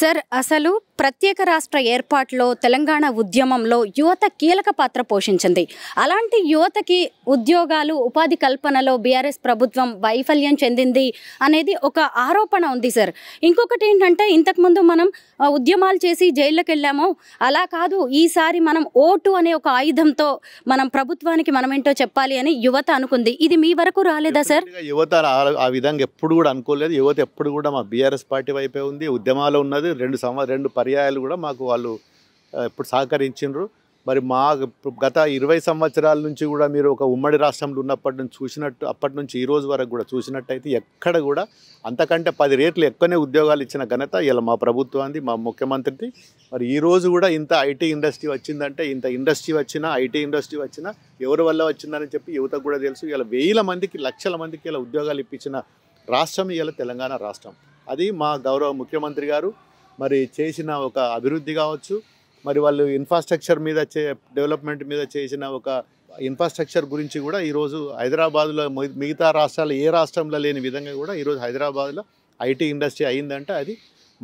sir అసలు ప్రత్యేక రాష్ట్ర ఏర్పాటులో తెలంగాణ ఉద్యమంలో యువత కీలక పాత్ర పోషించింది అలాంటి యువతకి ఉద్యోగాలు ఉపాధి కల్పనలో బీఆర్ఎస్ ప్రభుత్వం వైఫల్యం చెందింది అనేది ఒక ఆరోపణ ఉంది సార్ ఇంకొకటి ఏంటంటే ఇంతకుముందు మనం ఉద్యమాలు చేసి జైళ్ళకి వెళ్ళాము అలా కాదు ఈసారి మనం ఓటు అనే ఒక ఆయుధంతో మనం ప్రభుత్వానికి మనం ఏంటో చెప్పాలి అని యువత అనుకుంది ఇది మీ వరకు రాలేదా సార్ యువత ఆ విధంగా ఎప్పుడు కూడా అనుకోలేదు యువత ఎప్పుడు కూడా మా బీఆర్ఎస్ పార్టీ వైపే ఉంది ఉద్యమాలు ఉన్న ఉన్నది రెండు సంవ రెండు పర్యాయాలు కూడా మాకు వాళ్ళు ఇప్పుడు సహకరించారు మరి మా గత ఇరవై సంవత్సరాల నుంచి కూడా మీరు ఒక ఉమ్మడి రాష్ట్రంలో ఉన్నప్పటి నుంచి చూసినట్టు అప్పటి నుంచి ఈ రోజు వరకు కూడా చూసినట్టయితే ఎక్కడ కూడా అంతకంటే పది రేట్లు ఎక్కువనే ఉద్యోగాలు ఇచ్చిన ఘనత ఇలా మా ప్రభుత్వాన్ని మా ముఖ్యమంత్రిది మరి ఈ రోజు కూడా ఇంత ఐటీ ఇండస్ట్రీ వచ్చిందంటే ఇంత ఇండస్ట్రీ వచ్చినా ఐటీ ఇండస్ట్రీ వచ్చినా ఎవరి వల్ల వచ్చిందని చెప్పి యువతకు కూడా తెలుసు ఇలా వేల మందికి లక్షల మందికి ఇలా ఉద్యోగాలు ఇప్పించిన రాష్ట్రం ఇలా తెలంగాణ రాష్ట్రం అది మా గౌరవ ముఖ్యమంత్రి గారు మరి చేసిన ఒక అభివృద్ధి కావచ్చు మరి వాళ్ళు ఇన్ఫ్రాస్ట్రక్చర్ మీద చే డెవలప్మెంట్ మీద చేసిన ఒక ఇన్ఫ్రాస్ట్రక్చర్ గురించి కూడా ఈరోజు హైదరాబాద్లో మిగతా రాష్ట్రాలు ఏ రాష్ట్రంలో లేని విధంగా కూడా ఈరోజు హైదరాబాద్లో ఐటీ ఇండస్ట్రీ అయిందంటే అది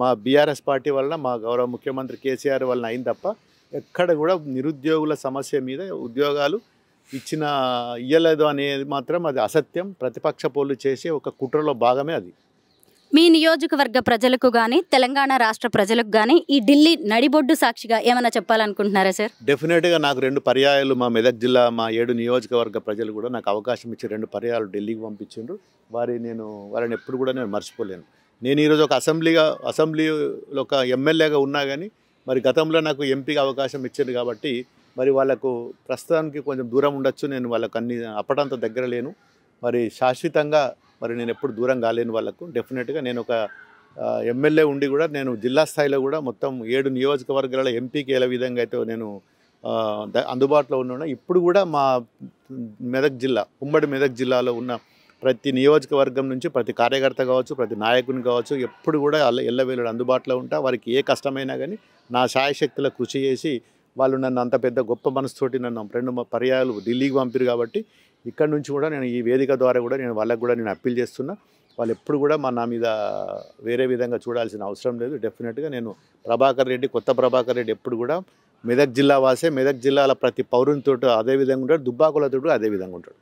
మా బీఆర్ఎస్ పార్టీ వలన మా గౌరవ ముఖ్యమంత్రి కేసీఆర్ వలన అయింది తప్ప ఎక్కడ కూడా నిరుద్యోగుల సమస్య మీద ఉద్యోగాలు ఇచ్చిన ఇయ్యలేదు అనేది మాత్రం అది అసత్యం ప్రతిపక్ష పోలు చేసే ఒక కుట్రలో భాగమే అది మీ నియోజకవర్గ ప్రజలకు కానీ తెలంగాణ రాష్ట్ర ప్రజలకు కానీ ఈ ఢిల్లీ నడిబొడ్డు సాక్షిగా ఏమైనా చెప్పాలనుకుంటున్నారా సార్ డెఫినెట్గా నాకు రెండు పర్యాయాలు మా మెదక్ జిల్లా మా ఏడు నియోజకవర్గ ప్రజలు కూడా నాకు అవకాశం ఇచ్చి రెండు పర్యాయాలు ఢిల్లీకి పంపించిండ్రు వారి నేను వారిని ఎప్పుడు కూడా నేను మర్చిపోలేను నేను ఈరోజు ఒక అసెంబ్లీగా అసెంబ్లీలో ఒక ఎమ్మెల్యేగా ఉన్నా కానీ మరి గతంలో నాకు ఎంపీకి అవకాశం ఇచ్చింది కాబట్టి మరి వాళ్ళకు ప్రస్తుతానికి కొంచెం దూరం ఉండొచ్చు నేను వాళ్ళకు అన్ని అప్పటంత దగ్గర లేను మరి శాశ్వతంగా మరి నేను ఎప్పుడు దూరం కాలేని వాళ్ళకు డెఫినెట్గా నేను ఒక ఎమ్మెల్యే ఉండి కూడా నేను జిల్లా స్థాయిలో కూడా మొత్తం ఏడు నియోజకవర్గాల ఎంపీకి ఏ విధంగా అయితే నేను అందుబాటులో ఉన్నా ఇప్పుడు కూడా మా మెదక్ జిల్లా ఉమ్మడి మెదక్ జిల్లాలో ఉన్న ప్రతి నియోజకవర్గం నుంచి ప్రతి కార్యకర్త కావచ్చు ప్రతి నాయకుని కావచ్చు ఎప్పుడు కూడా ఎల్లవేళ అందుబాటులో ఉంటా వారికి ఏ కష్టమైనా కానీ నా సాయశక్తుల కృషి చేసి వాళ్ళు నన్ను అంత పెద్ద గొప్ప మనసుతోటి నన్ను రెండు పర్యాయాలు ఢిల్లీకి పంపిరు కాబట్టి ఇక్కడ నుంచి కూడా నేను ఈ వేదిక ద్వారా కూడా నేను వాళ్ళకు కూడా నేను అప్పీల్ చేస్తున్నా వాళ్ళు ఎప్పుడు కూడా మా నా మీద వేరే విధంగా చూడాల్సిన అవసరం లేదు డెఫినెట్గా నేను ప్రభాకర్ రెడ్డి కొత్త ప్రభాకర్ రెడ్డి ఎప్పుడు కూడా మెదక్ జిల్లా వాసే మెదక్ జిల్లాల ప్రతి పౌరునితో అదే విధంగా ఉంటాడు దుబ్బాకులతో అదే విధంగా ఉంటాడు